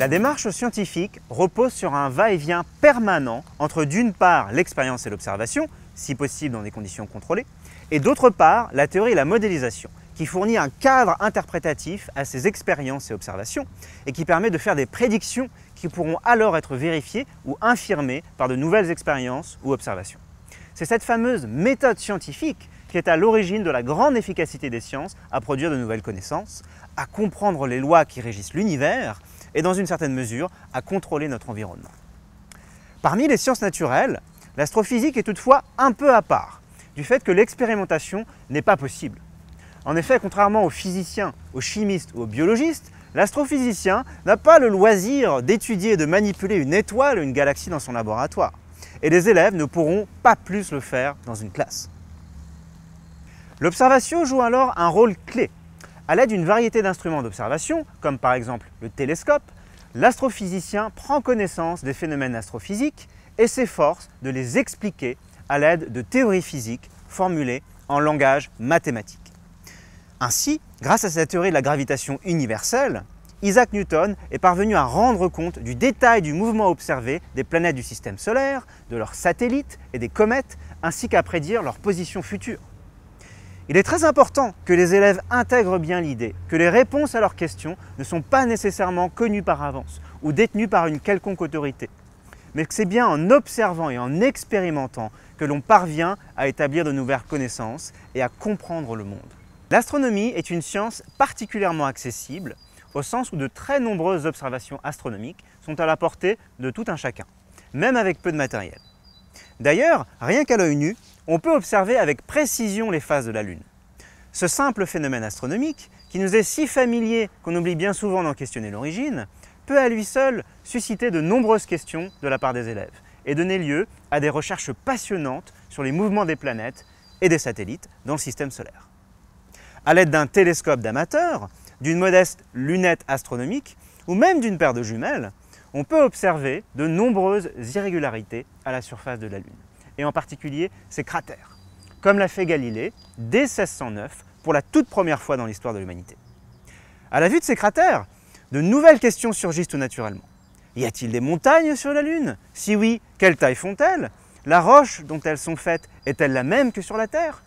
La démarche scientifique repose sur un va-et-vient permanent entre d'une part l'expérience et l'observation, si possible dans des conditions contrôlées, et d'autre part la théorie et la modélisation, qui fournit un cadre interprétatif à ces expériences et observations, et qui permet de faire des prédictions qui pourront alors être vérifiées ou infirmées par de nouvelles expériences ou observations. C'est cette fameuse méthode scientifique qui est à l'origine de la grande efficacité des sciences à produire de nouvelles connaissances, à comprendre les lois qui régissent l'univers et dans une certaine mesure à contrôler notre environnement. Parmi les sciences naturelles, l'astrophysique est toutefois un peu à part du fait que l'expérimentation n'est pas possible. En effet, contrairement aux physiciens, aux chimistes ou aux biologistes, l'astrophysicien n'a pas le loisir d'étudier et de manipuler une étoile ou une galaxie dans son laboratoire. Et les élèves ne pourront pas plus le faire dans une classe. L'observation joue alors un rôle clé à l'aide d'une variété d'instruments d'observation, comme par exemple le télescope, l'astrophysicien prend connaissance des phénomènes astrophysiques et s'efforce de les expliquer à l'aide de théories physiques formulées en langage mathématique. Ainsi, grâce à sa théorie de la gravitation universelle, Isaac Newton est parvenu à rendre compte du détail du mouvement observé des planètes du système solaire, de leurs satellites et des comètes, ainsi qu'à prédire leur position future. Il est très important que les élèves intègrent bien l'idée que les réponses à leurs questions ne sont pas nécessairement connues par avance ou détenues par une quelconque autorité, mais que c'est bien en observant et en expérimentant que l'on parvient à établir de nouvelles connaissances et à comprendre le monde. L'astronomie est une science particulièrement accessible, au sens où de très nombreuses observations astronomiques sont à la portée de tout un chacun, même avec peu de matériel. D'ailleurs, rien qu'à l'œil nu, on peut observer avec précision les phases de la Lune. Ce simple phénomène astronomique, qui nous est si familier qu'on oublie bien souvent d'en questionner l'origine, peut à lui seul susciter de nombreuses questions de la part des élèves et donner lieu à des recherches passionnantes sur les mouvements des planètes et des satellites dans le système solaire. À l'aide d'un télescope d'amateur, d'une modeste lunette astronomique ou même d'une paire de jumelles, on peut observer de nombreuses irrégularités à la surface de la Lune et en particulier ces cratères, comme l'a fait Galilée dès 1609 pour la toute première fois dans l'histoire de l'humanité. À la vue de ces cratères, de nouvelles questions surgissent tout naturellement. Y a-t-il des montagnes sur la Lune Si oui, quelle taille font-elles La roche dont elles sont faites est-elle la même que sur la Terre